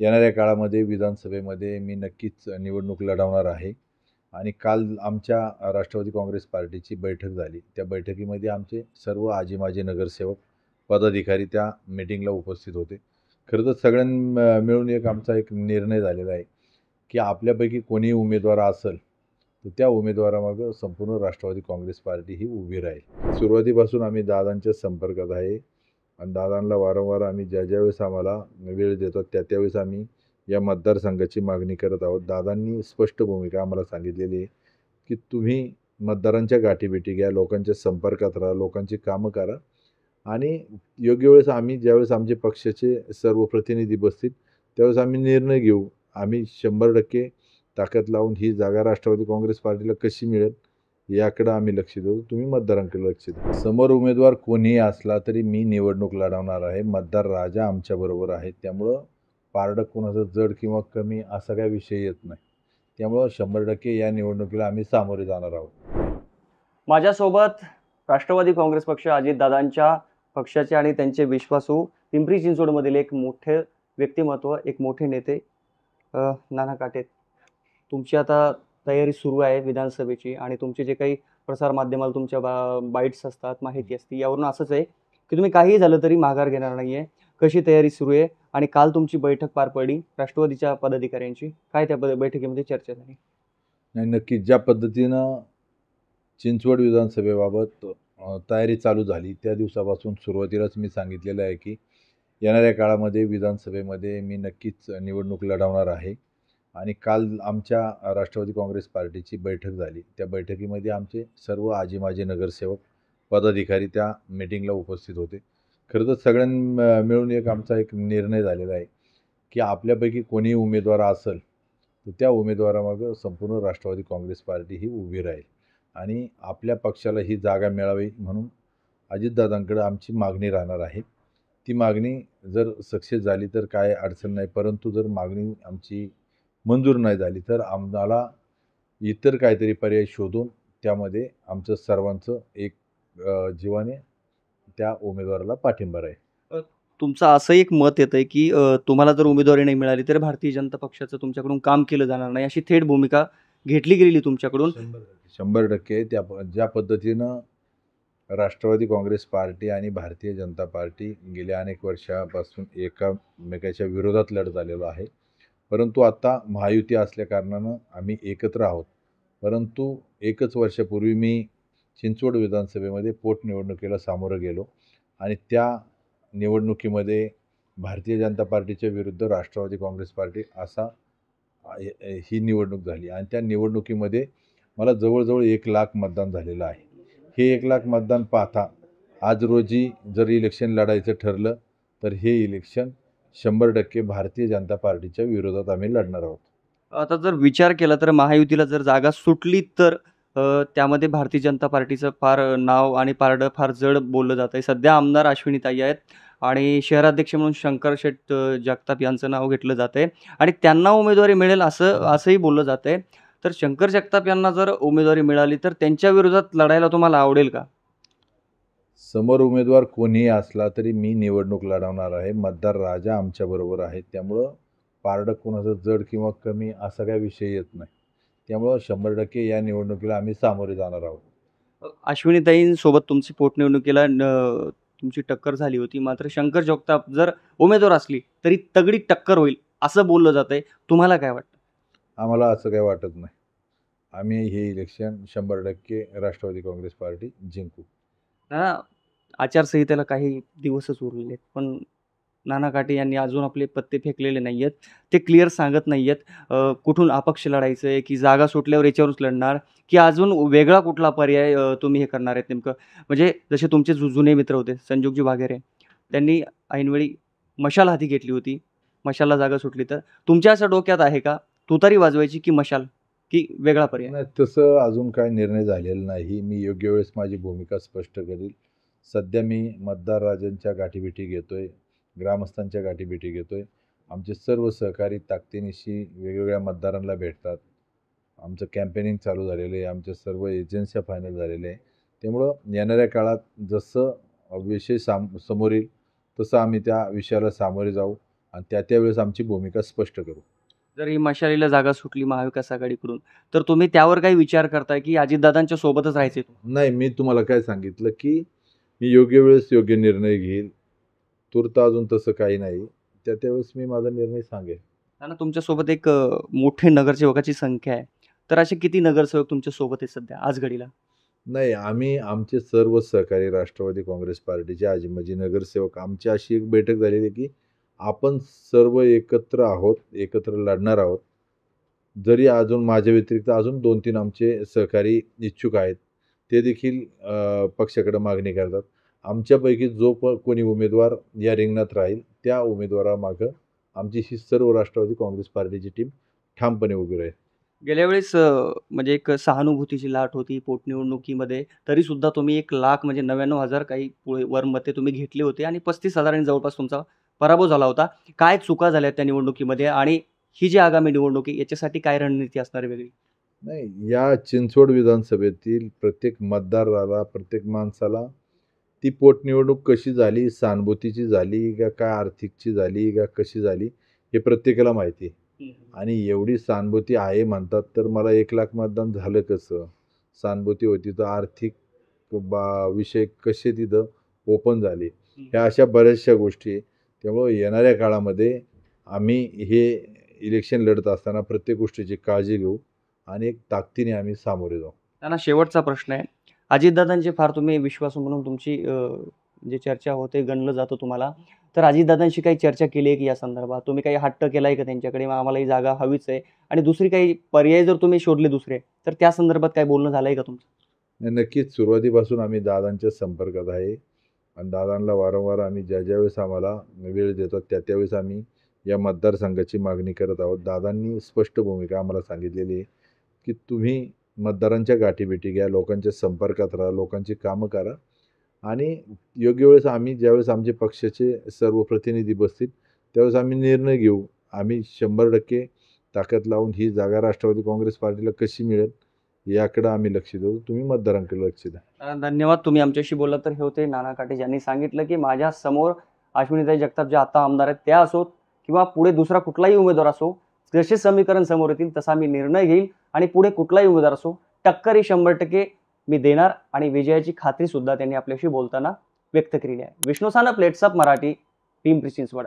येणाऱ्या काळामध्ये विधानसभेमध्ये मी नक्कीच निवडणूक लढवणार आहे आणि काल आमच्या राष्ट्रवादी काँग्रेस पार्टीची बैठक झाली त्या बैठकीमध्ये आमचे सर्व आजी माजी नगरसेवक पदाधिकारी त्या मीटिंगला उपस्थित होते खरं तर सगळ्यां मिळून एक आमचा एक निर्णय झालेला आहे की आपल्यापैकी कोणीही उमेदवार असेल तर त्या उमेदवारामागं संपूर्ण राष्ट्रवादी काँग्रेस पार्टी ही उभी राहील सुरुवातीपासून आम्ही दादांच्या संपर्कात आहे आणि दादांना वारंवार आम्ही ज्या ज्यावेळेस आम्हाला वेळ देतो त्या त्यावेळेस आम्ही या मतदारसंघाची मागणी करत आहोत दादांनी स्पष्ट भूमिका आम्हाला सांगितलेली आहे की तुम्ही मतदारांच्या गाठीभेटी घ्या लोकांच्या संपर्कात राहा लोकांची कामं करा आणि योग्य वेळेस आम्ही ज्यावेळेस आमचे पक्षाचे सर्व प्रतिनिधी बसतील त्यावेळेस आम्ही निर्णय घेऊ आम्ही शंभर टक्के ताकद लावून ही जागा राष्ट्रवादी काँग्रेस पार्टीला कशी मिळेल याकडं आम्ही लक्ष देऊ तुम्ही मतदारांकडे लक्ष देऊ समोर उमेदवार कोणीही असला तरी मी निवडणूक लढवणार आहे मतदार राजा आमच्याबरोबर आहे त्यामुळं पारड कोणाचं जड किंवा कमी असा काही विषय येत नाही त्यामुळं शंभर टक्के या निवडणुकीला आम्ही सामोरे जाणार आहोत माझ्यासोबत राष्ट्रवादी काँग्रेस पक्ष अजितदादांच्या पक्षाचे आणि त्यांचे विश्वासू पिंपरी चिंचवडमधील एक मोठे व्यक्तिमत्व एक मोठे नेते नाना काटे तुमची आता तयारी सुरू आहे विधानसभेची आणि तुमचे जे काही प्रसारमाध्यमाला तुमच्या बा बाईट्स असतात माहिती असते यावरून असंच आहे की तुम्ही काहीही झालं तरी माघार घेणार नाही आहे कशी तयारी सुरू आहे आणि काल तुमची बैठक पार पडली राष्ट्रवादीच्या पदाधिकाऱ्यांची काय त्या बैठकीमध्ये चर्चा झाली नाही नक्की ज्या पद्धतीनं चिंचवड विधानसभेबाबत तयारी चालू झाली त्या दिवसापासून सुरुवातीलाच मी सांगितलेलं आहे की येणाऱ्या काळामध्ये विधानसभेमध्ये मी नक्कीच निवडणूक लढवणार आहे आणि काल आमच्या राष्ट्रवादी काँग्रेस पार्टीची बैठक झाली त्या बैठकीमध्ये आमचे सर्व आजी माजी नगरसेवक पदाधिकारी त्या मीटिंगला उपस्थित होते खरं तर सगळ्यां मिळून एक आमचा एक निर्णय झालेला आहे की आपल्यापैकी कोणीही उमेदवार असेल तर त्या उमेदवारामागं संपूर्ण राष्ट्रवादी काँग्रेस पार्टी ही उभी राहील आणि आपल्या पक्षाला ही जागा मिळावी म्हणून अजितदादांकडं आमची मागणी राहणार आहे ती मागणी जर सक्सेस झाली तर काय अडचण नाही परंतु जर मागणी आमची मंजूर नाही झाली तर आम्हाला इतर काहीतरी पर्याय शोधून त्यामध्ये आमचं सर्वांचं एक जीवाने त्या उमेदवाराला पाठिंबा राहील तुमचं असं एक मत येतं आहे की तुम्हाला जर उमेदवारी नाही मिळाली तर भारतीय जनता पक्षाचं तुमच्याकडून काम केलं जाणार नाही अशी थेट भूमिका घेतली गेलेली तुमच्याकडून शंभर टक्के त्या ज्या पद्धतीनं राष्ट्रवादी काँग्रेस पार्टी आणि भारतीय जनता पार्टी गेल्या अनेक वर्षापासून एकामेकाच्या विरोधात लढत आलेलो आहे परंतु आता महायुती असल्याकारणानं आम्ही एकत्र आहोत परंतु एकच वर्षापूर्वी मी चिंचवड विधानसभेमध्ये पोटनिवडणुकीला सामोरं गेलो आणि त्या निवडणुकीमध्ये भारतीय जनता पार्टीच्या विरुद्ध राष्ट्रवादी काँग्रेस पार्टी असा ही निवडणूक झाली आणि त्या निवडणुकीमध्ये मला जवळजवळ एक लाख मतदान झालेलं आहे हे एक लाख मतदान पाहता आज रोजी जर इलेक्शन लढायचं ठरलं तर हे इलेक्शन शंभर टक्के भारतीय जनता पार्टीच्या विरोधात आम्ही लढणार आहोत आता जर विचार केला तर महायुतीला जर जागा सुटली तर त्यामध्ये भारतीय जनता पार्टीचं फार नाव आणि पारडं फार जड बोललं जात आहे सध्या आमदार अश्विनीताई आहेत आणि शहराध्यक्ष म्हणून शंकर शेट जगताप यांचं नाव घेतलं जात आहे आणि त्यांना उमेदवारी मिळेल असं असंही बोललं जात आहे तर शंकर जगताप यांना जर उमेदवारी मिळाली तर त्यांच्या विरोधात लढायला तुम्हाला आवडेल का समोर उमेदवार कोणीही असला तरी मी निवडणूक लढवणार आहे मतदार राजा आमच्याबरोबर आहे त्यामुळं पारडं कोणाचं जड किंवा कमी असा काही विषय येत नाही त्यामुळं शंभर टक्के या निवडणुकीला आम्ही सामोरे जाणार आहोत अश्विनीताईंसोबत तुमची पोटनिवडणुकीला तुमची टक्कर झाली होती मात्र शंकर जगताप जर उमेदवार असली तरी तगडी टक्कर होईल असं बोललं जातं आहे तुम्हाला काय वाटतं आम्हाला असं काही वाटत नाही आम्ही हे इलेक्शन शंभर टक्के राष्ट्रवादी काँग्रेस पार्टी जिंकू ना आचारसंहितेला काही दिवसच उरलेले आहेत पण नाना काटे यांनी अजून आपले पत्ते फेकलेले नाही आहेत ते क्लिअर सांगत नाही आहेत कुठून अपक्ष लढायचं आहे की जागा सुटल्यावर याच्यावरच लढणार की अजून वेगळा कुठला पर्याय तुम्ही हे करणार आहेत नेमकं म्हणजे जसे तुमचे जु जुने मित्र होते संजोगजी वाघेरे त्यांनी ऐनवेळी मशाल हाती घेतली होती मशालला जागा सुटली तर तुमच्या असं डोक्यात आहे का तुतारी वाजवायची की मशाल की वेगळा पर्याय तसं अजून काय निर्णय झालेला नाही मी योग्य वेळेस माझी भूमिका स्पष्ट करील सध्या मी मतदार राजांच्या गाठीभेटी घेतोय ग्रामस्थांच्या गाठीभेटी घेतोय आमचे सर्व सहकारी ताकदीनिशी वेगवेगळ्या मतदारांना भेटतात आमचं कॅम्पेनिंग चालू झालेलं आहे आमच्या सर्व एजन्सी फायनल झालेल्या आहे त्यामुळं येणाऱ्या काळात जसं विषय साम समोर येईल तसं आम्ही त्या विषयाला सामोरे जाऊ आणि त्या त्यावेळेस आमची भूमिका स्पष्ट करू जर ही मशालीला जागा सुटली महाविकास आघाडीकडून तर तुम्ही त्यावर काही विचार करताय की अजितदादांच्या सोबतच राहायचे नाही मी तुम्हाला काय सांगितलं की मी योग्य वेळेस योग्य निर्णय घेईल तूर्त अजून तसं काही नाही त्या त्यावेळेस मी माझा निर्णय सांगेल ना तुमच्यासोबत एक मोठे नगरसेवकाची संख्या आहे तर असे किती नगरसेवक तुमच्या सोबत आहे सध्या आज घडीला नाही आम्ही आमचे सर्व सहकारी राष्ट्रवादी काँग्रेस पार्टीचे आजी माजी नगरसेवक आमची अशी एक बैठक झालेली की आपण सर्व एकत्र आहोत एकत्र लढणार आहोत जरी अजून माझ्या व्यतिरिक्त अजून दोन तीन आमचे सहकारी इच्छुक आहेत ते देखील पक्षाकडे मागणी करतात आमच्यापैकी जो प कोणी उमेदवार या रिंगणात राहील त्या उमेदवारामागं आमची ही सर्व राष्ट्रवादी काँग्रेस पार्टीची टीम ठामपणे उभी राहील गेल्या वेळेस म्हणजे एक सहानुभूतीची लाट होती पोटनिवडणुकीमध्ये तरीसुद्धा तुम्ही एक लाख म्हणजे नव्याण्णव हजार काही पुढे वर मते तुम्ही घेतले होते आणि पस्तीस हजारांनी जवळपास तुमचा पराभव झाला होता काय चुका झाल्या त्या निवडणुकीमध्ये आणि ही जी आगामी निवडणूक आहे याच्यासाठी काय रणनीती असणार वेगळी नाही या चिंचवड विधानसभेतील प्रत्येक मतदाराला प्रत्येक माणसाला ती पोटनिवडणूक कशी झाली सानभूतीची झाली का काय आर्थिकची झाली का कशी झाली हे प्रत्येकाला माहिती आणि एवढी सानभूती आहे म्हणतात तर मला एक लाख मतदान झालं कसं सानभूती होती तर आर्थिक बा विषय कसे तिथं ओपन झाले ह्या अशा बऱ्याचशा गोष्टी त्यामुळं येणाऱ्या काळामध्ये आम्ही हे इलेक्शन लढत असताना प्रत्येक गोष्टीची काळजी घेऊ आणि एक ताकदीने आम्ही सामोरे जाऊ त्यांना शेवटचा प्रश्न आहे अजितदादांचे फार तुम्ही विश्वास म्हणून तुमची जे चर्चा होते गणलं जातो तुम्हाला तर अजितदादांशी काही चर्चा केली आहे की या संदर्भात तुम्ही काही हट्ट केला आहे का त्यांच्याकडे मग आम्हाला ही जागा हवीच आहे आणि दुसरी काही पर्याय जर तुम्ही शोधले दुसरे तर त्या संदर्भात काय बोलणं झालं आहे का तुमचं नक्कीच सुरुवातीपासून आम्ही दादांच्या संपर्कात आहे आणि दादांना वारंवार आम्ही ज्या ज्यावेळेस आम्हाला वेळ देतो त्या त्यावेळेस आम्ही या मतदारसंघाची मागणी करत आहोत दादांनी स्पष्ट भूमिका आम्हाला सांगितलेली आहे की तुम्ही मतदारांच्या गाठीभेटी घ्या लोकांच्या संपर्कात राहा लोकांची कामं करा आणि योग्य वेळेस आम्ही ज्यावेळेस आमचे पक्षाचे सर्व प्रतिनिधी बसतील त्यावेळेस आम्ही निर्णय घेऊ आम्ही शंभर टक्के ताकद लावून ही जागा राष्ट्रवादी काँग्रेस पार्टीला कशी मिळेल याकडे आम्ही लक्ष देऊ तुम्ही मतदारांकडे लक्ष द्या धन्यवाद तुम्ही आमच्याशी बोलला तर हे होते नाना काटे यांनी सांगितलं की माझ्या समोर अश्विनीताई जगताप ज्या आता आमदार आहेत त्या असोत किंवा पुढे दुसरा कुठलाही उमेदवार असो जसे समीकरण समोर येतील तसा मी निर्णय घेईल आणि पुढे कुठलाही उमेदवार असो टक्करी शंभर टक्के मी देणार आणि विजयाची खात्री सुद्धा त्यांनी आपल्याशी बोलताना व्यक्त केलेली आहे Vishnu plates of Marathi team प्रिसिन्स